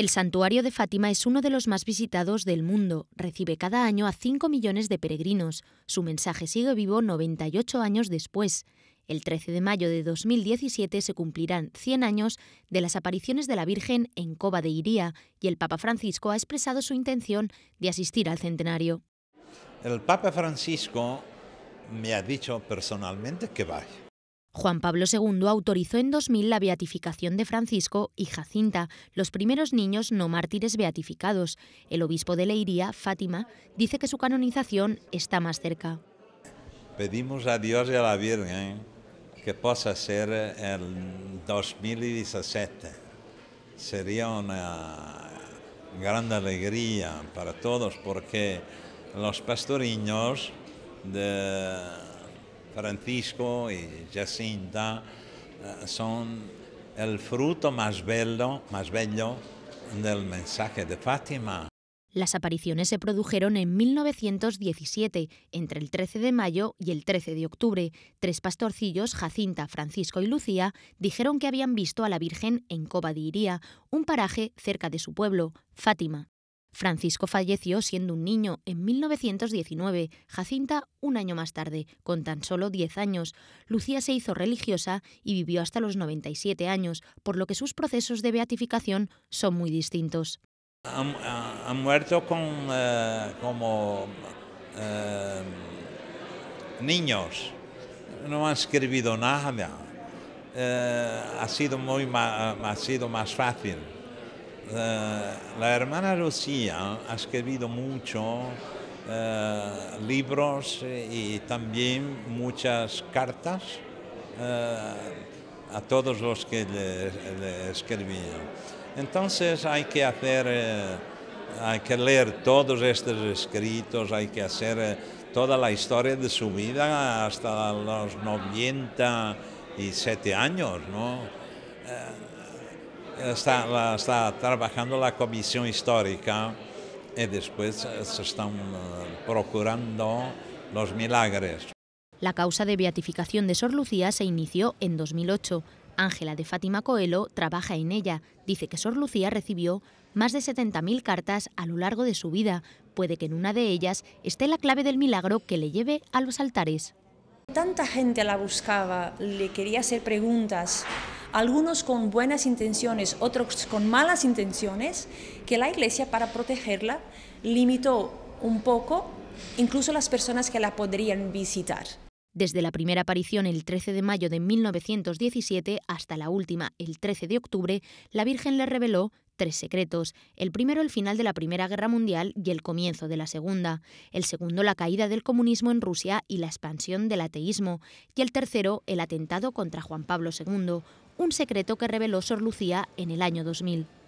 El santuario de Fátima es uno de los más visitados del mundo. Recibe cada año a 5 millones de peregrinos. Su mensaje sigue vivo 98 años después. El 13 de mayo de 2017 se cumplirán 100 años de las apariciones de la Virgen en Cova de Iría y el Papa Francisco ha expresado su intención de asistir al centenario. El Papa Francisco me ha dicho personalmente que vaya. Juan Pablo II autorizó en 2000 la beatificación de Francisco y Jacinta, los primeros niños no mártires beatificados. El obispo de Leiría, Fátima, dice que su canonización está más cerca. Pedimos a Dios y a la Virgen que pueda ser el 2017. Sería una gran alegría para todos porque los pastoriños de Francisco y Jacinta eh, son el fruto más bello, más bello del mensaje de Fátima. Las apariciones se produjeron en 1917, entre el 13 de mayo y el 13 de octubre. Tres pastorcillos, Jacinta, Francisco y Lucía, dijeron que habían visto a la Virgen en Cova de Iría, un paraje cerca de su pueblo, Fátima. Francisco falleció siendo un niño en 1919, Jacinta un año más tarde, con tan solo 10 años. Lucía se hizo religiosa y vivió hasta los 97 años, por lo que sus procesos de beatificación son muy distintos. Han, muerto con, eh, como eh, niños, no han escrito nada, eh, ha, sido muy, ha sido más fácil. Eh, la hermana Lucía ha escrito mucho eh, libros y también muchas cartas eh, a todos los que le, escribían. Entonces hay que hacer, hay que leer todos estos escritos, hay que hacer toda la historia de su vida hasta los 97 años, está, la, trabajando la comisión histórica y después eh, se están eh, procurando los milagres. La causa de beatificación de Sor Lucía se inició en 2008. Ángela de Fátima Coelho trabaja en ella. Dice que Sor Lucía recibió más de 70.000 cartas a lo largo de su vida. Puede que en una de ellas esté la clave del milagro que le lleve a los altares. Tanta gente la buscaba, le quería hacer preguntas algunos con buenas intenciones, otros con malas intenciones, que la Iglesia para protegerla limitó un poco incluso las personas que la podrían visitar. Desde la primera aparición el 13 de mayo de 1917 hasta la última el 13 de octubre, la Virgen le reveló tres secretos, el primero el final de la Primera Guerra Mundial y el comienzo de la Segunda, el segundo la caída del comunismo en Rusia y la expansión del ateísmo, y el tercero el atentado contra Juan Pablo II, un secreto que reveló Sor Lucía en el año 2000.